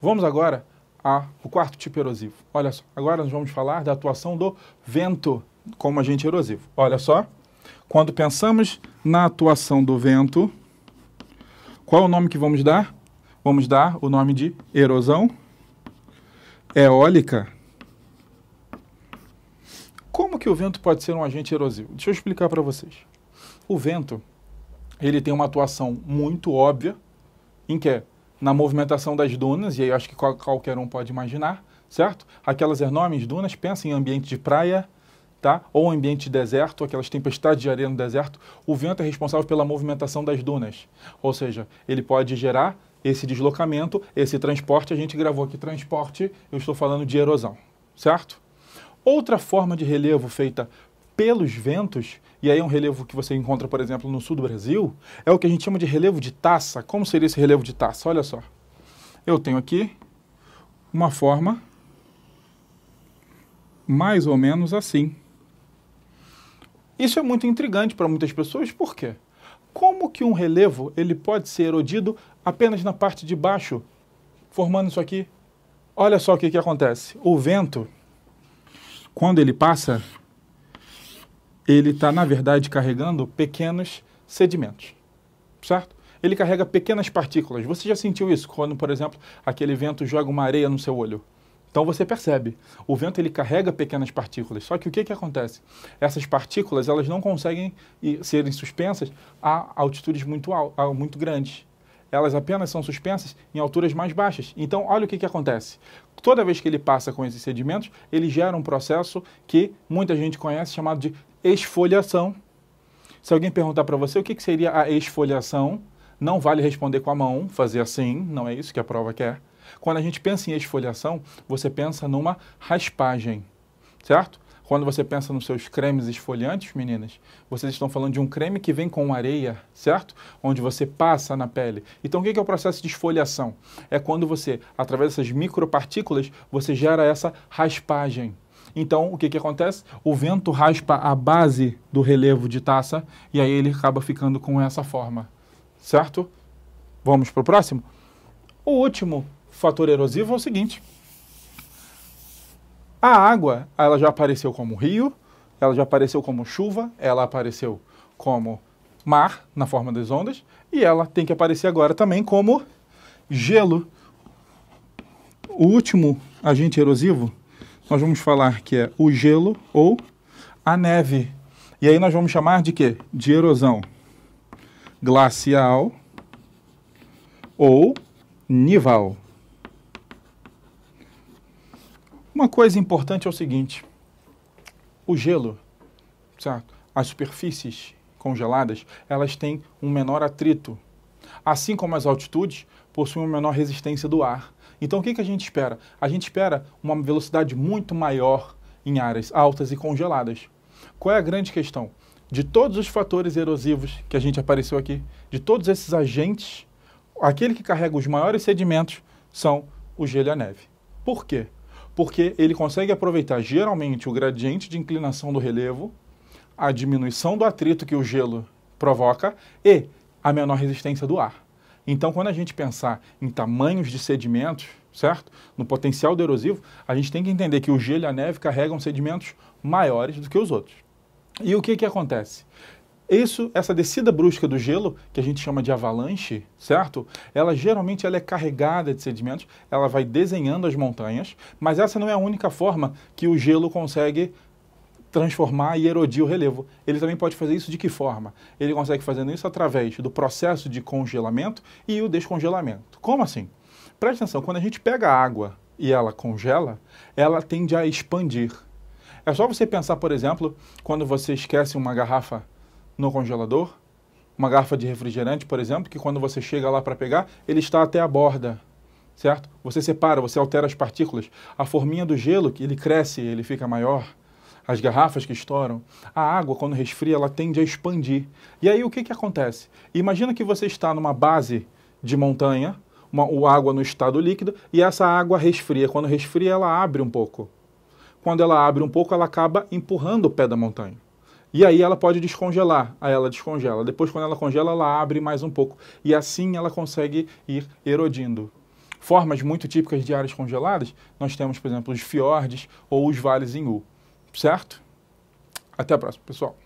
Vamos agora ao quarto tipo erosivo. Olha só, agora nós vamos falar da atuação do vento como agente erosivo. Olha só, quando pensamos na atuação do vento, qual é o nome que vamos dar? Vamos dar o nome de erosão eólica. Como que o vento pode ser um agente erosivo? Deixa eu explicar para vocês. O vento, ele tem uma atuação muito óbvia, em que é na movimentação das dunas, e aí eu acho que qualquer um pode imaginar, certo? Aquelas enormes dunas, pensa em ambiente de praia, tá? Ou ambiente de deserto, aquelas tempestades de areia no deserto, o vento é responsável pela movimentação das dunas. Ou seja, ele pode gerar esse deslocamento, esse transporte, a gente gravou aqui transporte, eu estou falando de erosão, certo? Outra forma de relevo feita pelos ventos, e aí é um relevo que você encontra, por exemplo, no sul do Brasil, é o que a gente chama de relevo de taça. Como seria esse relevo de taça? Olha só. Eu tenho aqui uma forma mais ou menos assim. Isso é muito intrigante para muitas pessoas, por quê? Como que um relevo ele pode ser erodido apenas na parte de baixo, formando isso aqui? Olha só o que, que acontece. O vento, quando ele passa, ele está, na verdade, carregando pequenos sedimentos, certo? Ele carrega pequenas partículas. Você já sentiu isso quando, por exemplo, aquele vento joga uma areia no seu olho? Então você percebe, o vento ele carrega pequenas partículas. Só que o que, que acontece? Essas partículas elas não conseguem serem suspensas a altitudes muito, muito grandes elas apenas são suspensas em alturas mais baixas. Então, olha o que, que acontece. Toda vez que ele passa com esses sedimentos, ele gera um processo que muita gente conhece chamado de esfoliação. Se alguém perguntar para você o que, que seria a esfoliação, não vale responder com a mão, fazer assim, não é isso que a prova quer. Quando a gente pensa em esfoliação, você pensa numa raspagem, certo? Quando você pensa nos seus cremes esfoliantes, meninas, vocês estão falando de um creme que vem com areia, certo? Onde você passa na pele. Então, o que é o processo de esfoliação? É quando você, através dessas micropartículas, você gera essa raspagem. Então, o que, que acontece? O vento raspa a base do relevo de taça e aí ele acaba ficando com essa forma, certo? Vamos para o próximo? O último fator erosivo é o seguinte: a água, ela já apareceu como rio, ela já apareceu como chuva, ela apareceu como mar, na forma das ondas, e ela tem que aparecer agora também como gelo. O último agente erosivo, nós vamos falar que é o gelo ou a neve. E aí nós vamos chamar de quê? De erosão glacial ou nival. Uma coisa importante é o seguinte: o gelo, certo? As superfícies congeladas, elas têm um menor atrito, assim como as altitudes possuem uma menor resistência do ar. Então, o que, que a gente espera? A gente espera uma velocidade muito maior em áreas altas e congeladas. Qual é a grande questão? De todos os fatores erosivos que a gente apareceu aqui, de todos esses agentes, aquele que carrega os maiores sedimentos são o gelo e a neve. Por quê? porque ele consegue aproveitar geralmente o gradiente de inclinação do relevo, a diminuição do atrito que o gelo provoca e a menor resistência do ar. Então, quando a gente pensar em tamanhos de sedimentos, certo? No potencial do erosivo, a gente tem que entender que o gelo e a neve carregam sedimentos maiores do que os outros. E o que, que acontece? Isso, essa descida brusca do gelo, que a gente chama de avalanche, certo? Ela geralmente ela é carregada de sedimentos, ela vai desenhando as montanhas, mas essa não é a única forma que o gelo consegue transformar e erodir o relevo. Ele também pode fazer isso de que forma? Ele consegue fazendo isso através do processo de congelamento e o descongelamento. Como assim? Presta atenção, quando a gente pega água e ela congela, ela tende a expandir. É só você pensar, por exemplo, quando você esquece uma garrafa no congelador. Uma garrafa de refrigerante, por exemplo, que quando você chega lá para pegar, ele está até a borda, certo? Você separa, você altera as partículas. A forminha do gelo, que ele cresce, ele fica maior. As garrafas que estouram. A água, quando resfria, ela tende a expandir. E aí o que, que acontece? Imagina que você está numa base de montanha, uma, o água no estado líquido, e essa água resfria. Quando resfria, ela abre um pouco. Quando ela abre um pouco, ela acaba empurrando o pé da montanha. E aí ela pode descongelar, aí ela descongela. Depois, quando ela congela, ela abre mais um pouco. E assim ela consegue ir erodindo. Formas muito típicas de áreas congeladas, nós temos, por exemplo, os fiordes ou os vales em U. Certo? Até a próxima, pessoal.